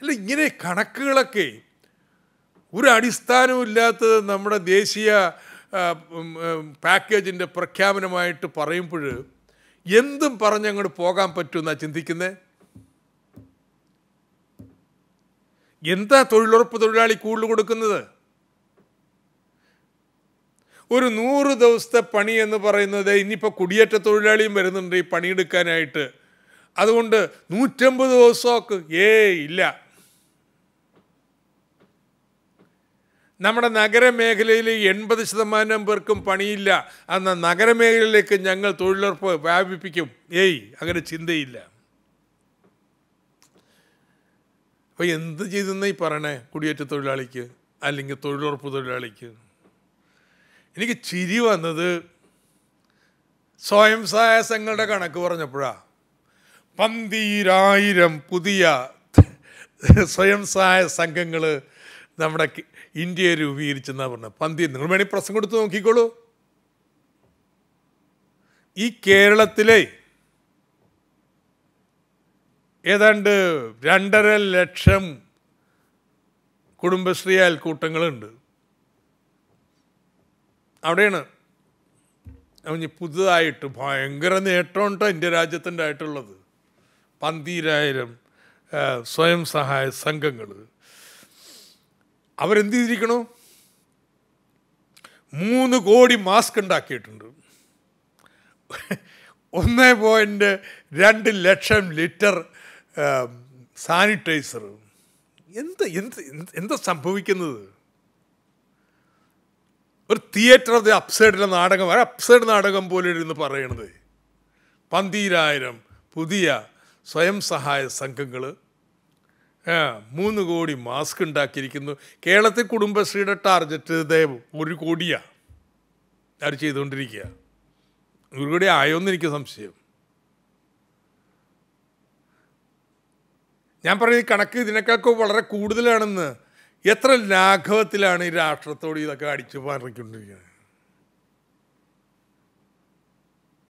അല്ല ഇങ്ങനെ കണക്കുകളൊക്കെ ഒരു അടിസ്ഥാനമില്ലാത്തത് നമ്മുടെ ദേശീയ പാക്കേജിൻ്റെ പ്രഖ്യാപനമായിട്ട് പറയുമ്പോൾ എന്തും പറഞ്ഞങ്ങോട്ട് പോകാൻ പറ്റുമെന്നാണ് ചിന്തിക്കുന്നത് എന്താ തൊഴിലുറപ്പ് തൊഴിലാളി കൂടുതൽ കൊടുക്കുന്നത് ഒരു നൂറ് ദിവസത്തെ പണി എന്ന് പറയുന്നത് ഇനിയിപ്പോൾ കുടിയേറ്റ തൊഴിലാളിയും വരുന്നുണ്ട് ഈ പണിയെടുക്കാനായിട്ട് അതുകൊണ്ട് നൂറ്റമ്പത് ദിവസമൊക്കെ ഏ ഇല്ല നമ്മുടെ നഗരമേഖലയിൽ എൺപത് ശതമാനം പേർക്കും പണിയില്ല എന്ന നഗരമേഖലയിലേക്ക് ഞങ്ങൾ തൊഴിലുറപ്പ് വ്യാപിപ്പിക്കും ഏയ് അങ്ങനെ ചിന്തയില്ല അപ്പോൾ എന്ത് ഈ പറയണേ കുടിയേറ്റ തൊഴിലാളിക്ക് അല്ലെങ്കിൽ തൊഴിലുറപ്പ് തൊഴിലാളിക്ക് എനിക്ക് ചിരി വന്നത് സ്വയം സഹായ സംഘങ്ങളുടെ കണക്ക് പറഞ്ഞപ്പോഴാ പന്തീരായിരം പുതിയ സ്വയം സഹായ സംഘങ്ങൾ നമ്മുടെ ഇന്ത്യയെ രൂപീകരിച്ചെന്നാണ് പറഞ്ഞത് പന്തി നിങ്ങൾ വേണമെങ്കിൽ പ്രസംഗം കൊടുത്ത് നോക്കിക്കോളൂ ഈ കേരളത്തിലെ ഏതാണ്ട് രണ്ടര ലക്ഷം കുടുംബശ്രീ അയൽക്കൂട്ടങ്ങളുണ്ട് അവിടെയാണ് അവന് പുതുതായിട്ട് ഭയങ്കര നേട്ടമുണ്ട് ഇന്ത്യ രാജ്യത്തിൻ്റെ ആയിട്ടുള്ളത് പന്തിരായിരം സ്വയം സഹായ സംഘങ്ങൾ അവരെന്ത് ചെയ്തിരിക്കണു മൂന്ന് കോടി മാസ്ക് ഉണ്ടാക്കിയിട്ടുണ്ട് ഒന്ന് പോയിൻ്റ് രണ്ട് ലക്ഷം ലിറ്റർ സാനിറ്റൈസർ എന്ത് എന്ത് എന്താ സംഭവിക്കുന്നത് ഒരു തിയേറ്റർ അത് അപ്സൈഡിലെ നാടകം ഒരു അപ്സൈഡ് നാടകം പോലെ ഇരുന്ന് പറയണത് പന്തിരായിരം പുതിയ സ്വയം സഹായ സംഘങ്ങൾ മൂന്ന് കോടി മാസ്ക് ഉണ്ടാക്കിയിരിക്കുന്നു കേരളത്തിൽ കുടുംബശ്രീയുടെ ടാർഗറ്റ് ദയവ് ഒരു കോടിയാണ് അവർ ചെയ്തുകൊണ്ടിരിക്കുക ഒരു കോടി ആയോന്ന് എനിക്ക് സംശയം ഞാൻ പറയുന്ന കണക്ക് ഇതിനേക്കാൾക്ക് വളരെ കൂടുതലാണെന്ന് എത്ര ലാഘവത്തിലാണ് ഈ രാഷ്ട്രത്തോട് ഇതൊക്കെ അടിച്ചു പറഞ്ഞിക്കൊണ്ടിരിക്കുന്നത്